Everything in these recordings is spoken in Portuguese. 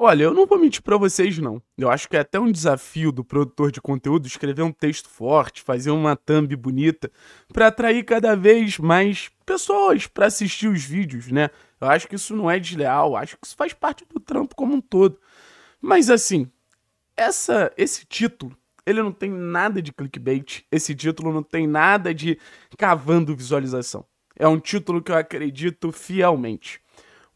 Olha, eu não vou mentir para vocês não. Eu acho que é até um desafio do produtor de conteúdo escrever um texto forte, fazer uma thumb bonita para atrair cada vez mais pessoas para assistir os vídeos, né? Eu acho que isso não é desleal, acho que isso faz parte do trampo como um todo. Mas assim, essa esse título ele não tem nada de clickbait, esse título não tem nada de cavando visualização. É um título que eu acredito fielmente.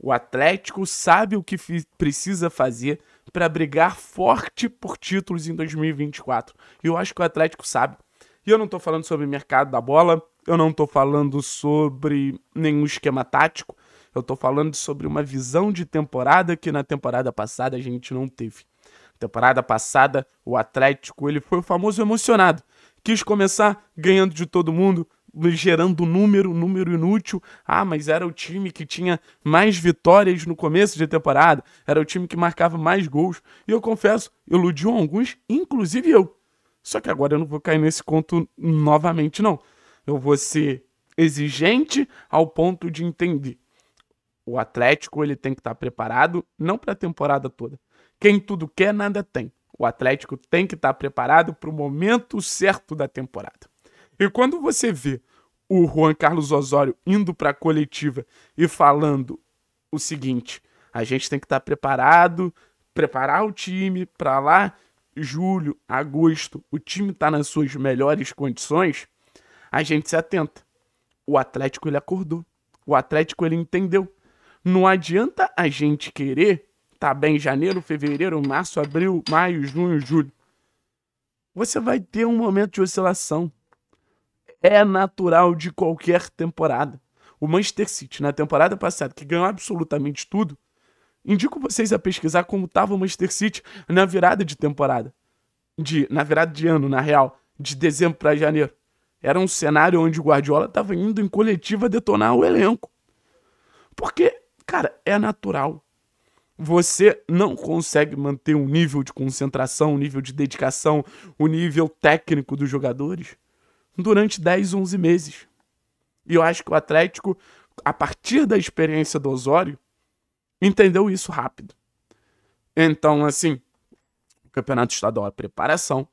O Atlético sabe o que precisa fazer para brigar forte por títulos em 2024. E eu acho que o Atlético sabe. E eu não estou falando sobre mercado da bola, eu não estou falando sobre nenhum esquema tático, eu estou falando sobre uma visão de temporada que na temporada passada a gente não teve. Temporada passada, o Atlético ele foi o famoso emocionado. Quis começar ganhando de todo mundo, gerando número, número inútil. Ah, mas era o time que tinha mais vitórias no começo de temporada, era o time que marcava mais gols. E eu confesso, iludiu alguns, inclusive eu. Só que agora eu não vou cair nesse conto novamente, não. Eu vou ser exigente ao ponto de entender. O Atlético ele tem que estar preparado, não para a temporada toda. Quem tudo quer, nada tem. O Atlético tem que estar preparado para o momento certo da temporada. E quando você vê o Juan Carlos Osório indo para a coletiva e falando o seguinte: a gente tem que estar tá preparado, preparar o time para lá, julho, agosto, o time está nas suas melhores condições, a gente se atenta. O Atlético ele acordou. O Atlético ele entendeu. Não adianta a gente querer tá bem janeiro, fevereiro, março, abril, maio, junho, julho. Você vai ter um momento de oscilação é natural de qualquer temporada. O Manchester City, na temporada passada, que ganhou absolutamente tudo, indico vocês a pesquisar como estava o Manchester City na virada de temporada. De, na virada de ano, na real, de dezembro para janeiro. Era um cenário onde o Guardiola estava indo em coletiva detonar o elenco. Porque, cara, é natural. Você não consegue manter um nível de concentração, um nível de dedicação, o um nível técnico dos jogadores durante 10, 11 meses. E eu acho que o Atlético, a partir da experiência do Osório, entendeu isso rápido. Então, assim, o Campeonato Estadual é preparação.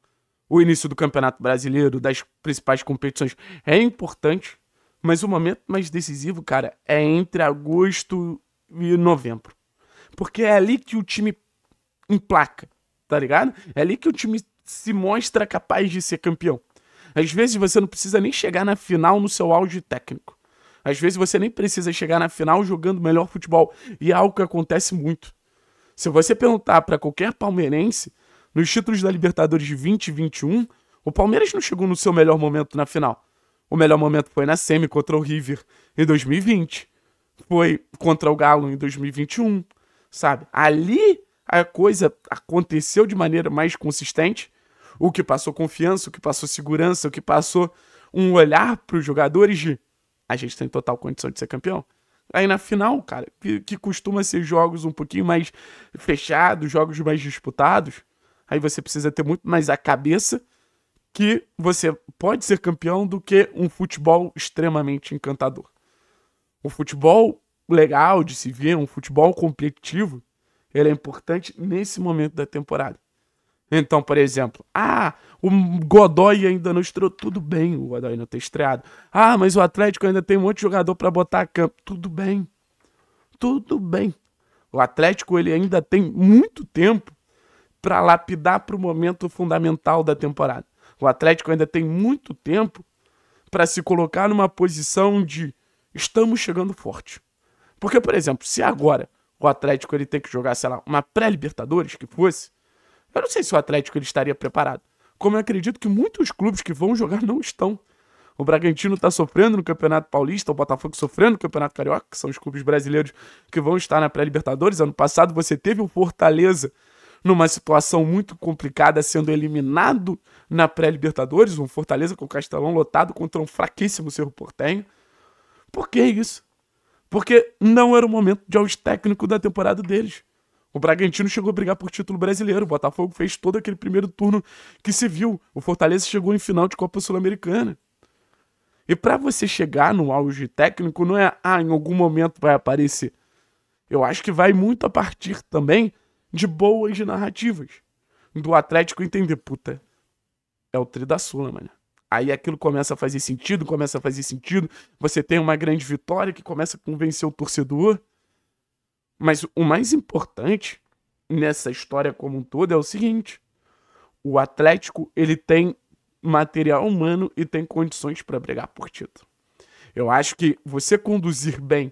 O início do Campeonato Brasileiro, das principais competições, é importante. Mas o momento mais decisivo, cara, é entre agosto e novembro. Porque é ali que o time emplaca, tá ligado? É ali que o time se mostra capaz de ser campeão. Às vezes você não precisa nem chegar na final no seu auge técnico. Às vezes você nem precisa chegar na final jogando melhor futebol. E é algo que acontece muito. Se você perguntar para qualquer palmeirense, nos títulos da Libertadores de 2021, o Palmeiras não chegou no seu melhor momento na final. O melhor momento foi na semi contra o River em 2020. Foi contra o Galo em 2021, sabe? Ali a coisa aconteceu de maneira mais consistente o que passou confiança, o que passou segurança, o que passou um olhar para os jogadores de a gente tem total condição de ser campeão. Aí na final, cara, que, que costuma ser jogos um pouquinho mais fechados, jogos mais disputados, aí você precisa ter muito mais a cabeça que você pode ser campeão do que um futebol extremamente encantador. O futebol legal de se ver, um futebol competitivo, ele é importante nesse momento da temporada. Então, por exemplo, ah, o Godoy ainda não estreou, tudo bem, o Godoy não tem estreado. Ah, mas o Atlético ainda tem um monte de jogador para botar a campo, tudo bem. Tudo bem. O Atlético ele ainda tem muito tempo para lapidar para o momento fundamental da temporada. O Atlético ainda tem muito tempo para se colocar numa posição de estamos chegando forte. Porque, por exemplo, se agora o Atlético ele tem que jogar, sei lá, uma pré-Libertadores que fosse, eu não sei se o Atlético ele estaria preparado. Como eu acredito que muitos clubes que vão jogar não estão. O Bragantino está sofrendo no Campeonato Paulista, o Botafogo sofrendo no Campeonato Carioca, que são os clubes brasileiros que vão estar na pré-Libertadores. Ano passado você teve o Fortaleza numa situação muito complicada, sendo eliminado na pré-Libertadores, um Fortaleza com o Castelão lotado contra um fraquíssimo Cerro Portenho. Por que isso? Porque não era o momento de aos técnico da temporada deles. O Bragantino chegou a brigar por título brasileiro. O Botafogo fez todo aquele primeiro turno que se viu. O Fortaleza chegou em final de Copa Sul-Americana. E para você chegar no auge técnico, não é, ah, em algum momento vai aparecer. Eu acho que vai muito a partir também de boas narrativas. Do Atlético entender, puta, é o tri da Sula, mano. Aí aquilo começa a fazer sentido, começa a fazer sentido. Você tem uma grande vitória que começa a convencer o torcedor. Mas o mais importante nessa história como um todo é o seguinte: o Atlético ele tem material humano e tem condições para brigar por título. Eu acho que você conduzir bem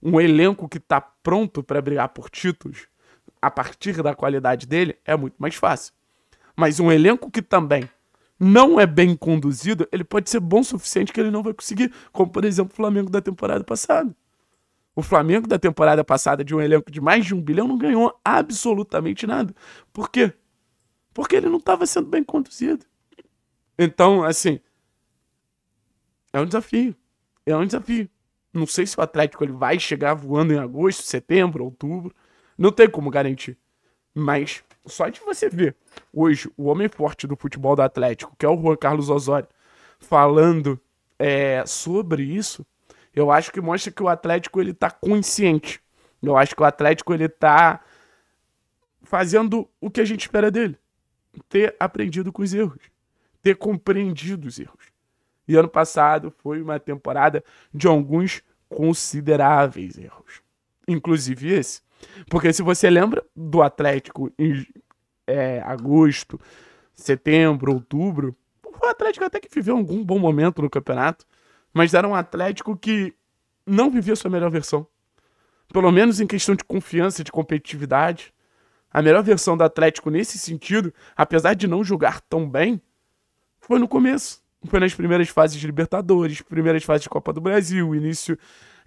um elenco que está pronto para brigar por títulos a partir da qualidade dele é muito mais fácil. Mas um elenco que também não é bem conduzido, ele pode ser bom o suficiente que ele não vai conseguir, como por exemplo o Flamengo da temporada passada. O Flamengo da temporada passada, de um elenco de mais de um bilhão, não ganhou absolutamente nada. Por quê? Porque ele não estava sendo bem conduzido. Então, assim, é um desafio. É um desafio. Não sei se o Atlético ele vai chegar voando em agosto, setembro, outubro. Não tem como garantir. Mas só de você ver hoje o homem forte do futebol do Atlético, que é o Juan Carlos Osório, falando é, sobre isso, eu acho que mostra que o Atlético ele tá consciente. Eu acho que o Atlético ele tá fazendo o que a gente espera dele. Ter aprendido com os erros. Ter compreendido os erros. E ano passado foi uma temporada de alguns consideráveis erros. Inclusive esse. Porque se você lembra do Atlético em é, agosto, setembro, outubro, o Atlético até que viveu algum bom momento no campeonato mas era um Atlético que não vivia sua melhor versão. Pelo menos em questão de confiança, de competitividade. A melhor versão do Atlético nesse sentido, apesar de não jogar tão bem, foi no começo. Foi nas primeiras fases de Libertadores, primeiras fases de Copa do Brasil, início.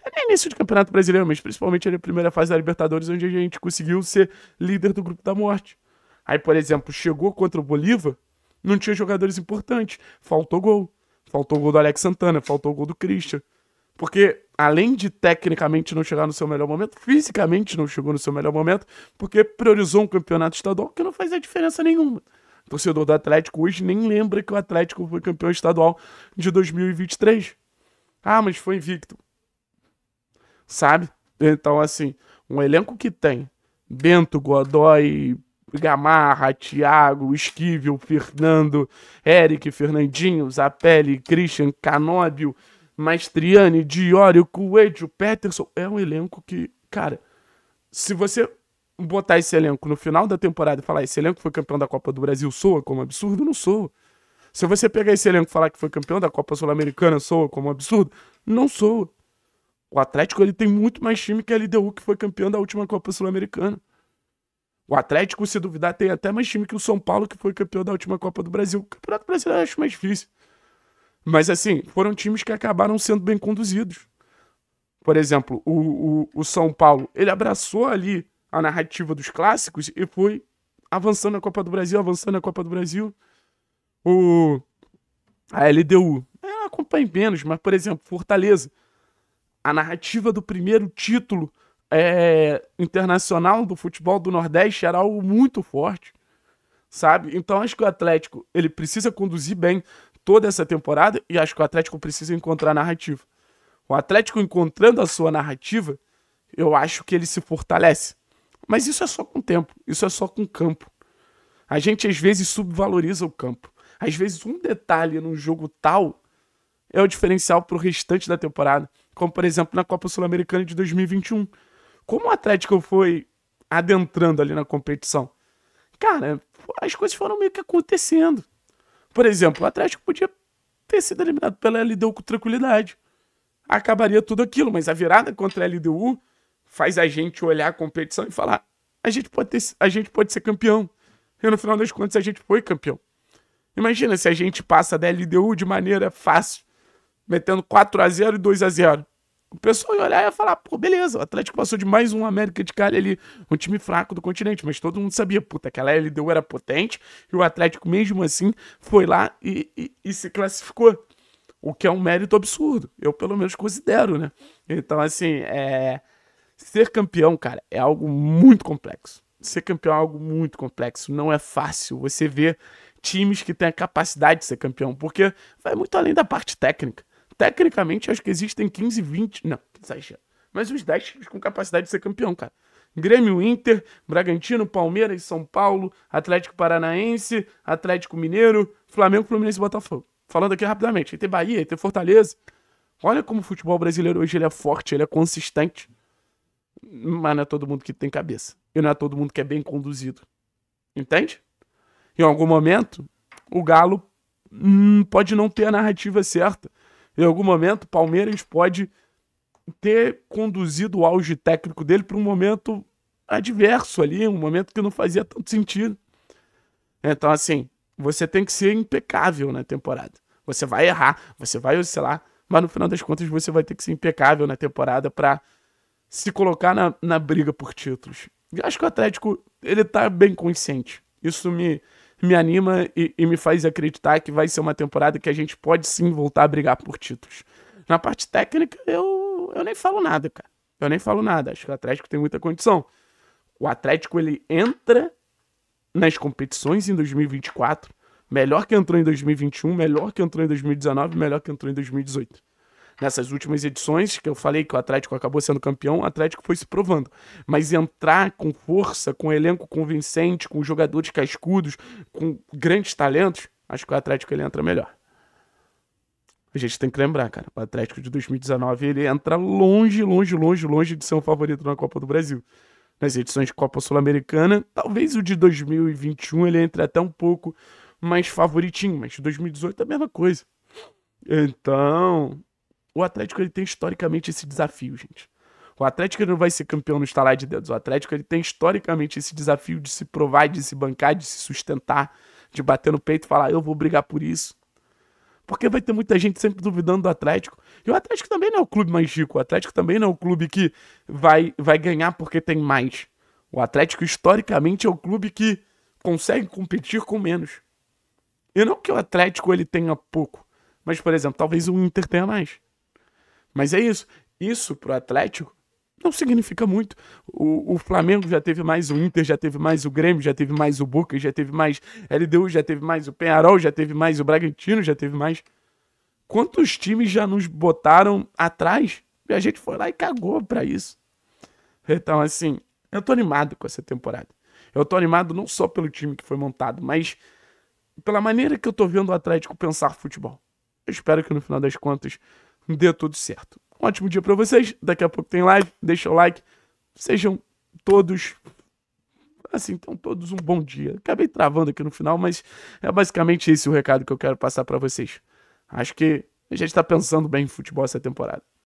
É era início de Campeonato Brasileiro, mas principalmente era a primeira fase da Libertadores, onde a gente conseguiu ser líder do Grupo da Morte. Aí, por exemplo, chegou contra o Bolívar, não tinha jogadores importantes, faltou gol. Faltou o gol do Alex Santana, faltou o gol do Christian. Porque, além de tecnicamente não chegar no seu melhor momento, fisicamente não chegou no seu melhor momento, porque priorizou um campeonato estadual que não fazia diferença nenhuma. O torcedor do Atlético hoje nem lembra que o Atlético foi campeão estadual de 2023. Ah, mas foi invicto. Sabe? Então, assim, um elenco que tem Bento, Godoy, Gamarra, Thiago, Esquivel, Fernando, Eric, Fernandinho, Zapelli, Christian, Canóbio, Maestriani, Diório, Coelho, Peterson. É um elenco que, cara, se você botar esse elenco no final da temporada e falar esse elenco foi campeão da Copa do Brasil, soa como absurdo? Não soa. Se você pegar esse elenco e falar que foi campeão da Copa Sul-Americana, soa como absurdo? Não soa. O Atlético ele tem muito mais time que a LDU que foi campeão da última Copa Sul-Americana. O Atlético, se duvidar, tem até mais time que o São Paulo, que foi campeão da última Copa do Brasil. O Campeonato Brasileiro eu acho mais difícil. Mas, assim, foram times que acabaram sendo bem conduzidos. Por exemplo, o, o, o São Paulo, ele abraçou ali a narrativa dos clássicos e foi avançando na Copa do Brasil, avançando na Copa do Brasil. O, a LDU, ela acompanha menos, mas, por exemplo, Fortaleza. A narrativa do primeiro título é, internacional do futebol do Nordeste era algo muito forte, sabe? Então acho que o Atlético ele precisa conduzir bem toda essa temporada e acho que o Atlético precisa encontrar a narrativa. O Atlético encontrando a sua narrativa, eu acho que ele se fortalece. Mas isso é só com tempo, isso é só com campo. A gente às vezes subvaloriza o campo. Às vezes um detalhe num jogo tal é o diferencial para o restante da temporada, como por exemplo na Copa Sul-Americana de 2021. Como o Atlético foi adentrando ali na competição, cara, as coisas foram meio que acontecendo. Por exemplo, o Atlético podia ter sido eliminado pela LDU com tranquilidade. Acabaria tudo aquilo, mas a virada contra a LDU faz a gente olhar a competição e falar: a gente pode, ter, a gente pode ser campeão. E no final das contas, a gente foi campeão. Imagina se a gente passa da LDU de maneira fácil, metendo 4 a 0 e 2 a 0 o pessoal ia olhar e ia falar, pô, beleza, o Atlético passou de mais um América de Cali ali, um time fraco do continente, mas todo mundo sabia, puta, aquela LDU era potente, e o Atlético mesmo assim foi lá e, e, e se classificou. O que é um mérito absurdo, eu pelo menos considero, né? Então, assim, é... ser campeão, cara, é algo muito complexo. Ser campeão é algo muito complexo, não é fácil. Você vê times que têm a capacidade de ser campeão, porque vai muito além da parte técnica Tecnicamente, acho que existem 15, 20. Não, mas os 10 times com capacidade de ser campeão, cara. Grêmio Inter, Bragantino, Palmeiras, São Paulo, Atlético Paranaense, Atlético Mineiro, Flamengo, Fluminense e Botafogo. Falando aqui rapidamente, aí tem Bahia, aí tem Fortaleza. Olha como o futebol brasileiro hoje ele é forte, ele é consistente. Mas não é todo mundo que tem cabeça. E não é todo mundo que é bem conduzido. Entende? Em algum momento, o Galo hum, pode não ter a narrativa certa. Em algum momento, Palmeiras pode ter conduzido o auge técnico dele para um momento adverso ali, um momento que não fazia tanto sentido. Então, assim, você tem que ser impecável na temporada. Você vai errar, você vai oscilar, mas no final das contas você vai ter que ser impecável na temporada para se colocar na, na briga por títulos. E acho que o Atlético, ele tá bem consciente. Isso me, me anima e, e me faz acreditar que vai ser uma temporada que a gente pode sim voltar a brigar por títulos. Na parte técnica, eu, eu nem falo nada, cara. Eu nem falo nada. Acho que o Atlético tem muita condição. O Atlético, ele entra nas competições em 2024 melhor que entrou em 2021, melhor que entrou em 2019, melhor que entrou em 2018 nessas últimas edições, que eu falei que o Atlético acabou sendo campeão, o Atlético foi se provando. Mas entrar com força, com elenco convincente, com jogadores cascudos, com grandes talentos, acho que o Atlético ele entra melhor. A gente tem que lembrar, cara, o Atlético de 2019 ele entra longe, longe, longe, longe de ser um favorito na Copa do Brasil. Nas edições de Copa Sul-Americana, talvez o de 2021 ele entre até um pouco mais favoritinho, mas 2018 é a mesma coisa. Então, o Atlético ele tem historicamente esse desafio, gente. O Atlético não vai ser campeão no estalar de dedos. O Atlético ele tem historicamente esse desafio de se provar, de se bancar, de se sustentar, de bater no peito e falar: eu vou brigar por isso. Porque vai ter muita gente sempre duvidando do Atlético. E o Atlético também não é o clube mais rico. O Atlético também não é o clube que vai, vai ganhar porque tem mais. O Atlético, historicamente, é o clube que consegue competir com menos. E não que o Atlético ele tenha pouco. Mas, por exemplo, talvez o Inter tenha mais. Mas é isso. Isso pro Atlético não significa muito. O, o, Flamengo já teve mais o Inter, já teve mais o Grêmio, já teve mais o Boca, já teve mais LDU, já teve mais o Penarol já teve mais o Bragantino, já teve mais. Quantos times já nos botaram atrás e a gente foi lá e cagou pra isso? Então, assim, eu tô animado com essa temporada. Eu tô animado não só pelo time que foi montado, mas pela maneira que eu tô vendo o Atlético pensar futebol. Eu espero que no final das contas dê tudo certo. Um ótimo dia para vocês. Daqui a pouco tem live. Deixa o like. Sejam todos. Assim, então todos um bom dia. Acabei travando aqui no final, mas é basicamente esse o recado que eu quero passar para vocês. Acho que a gente está pensando bem em futebol essa temporada.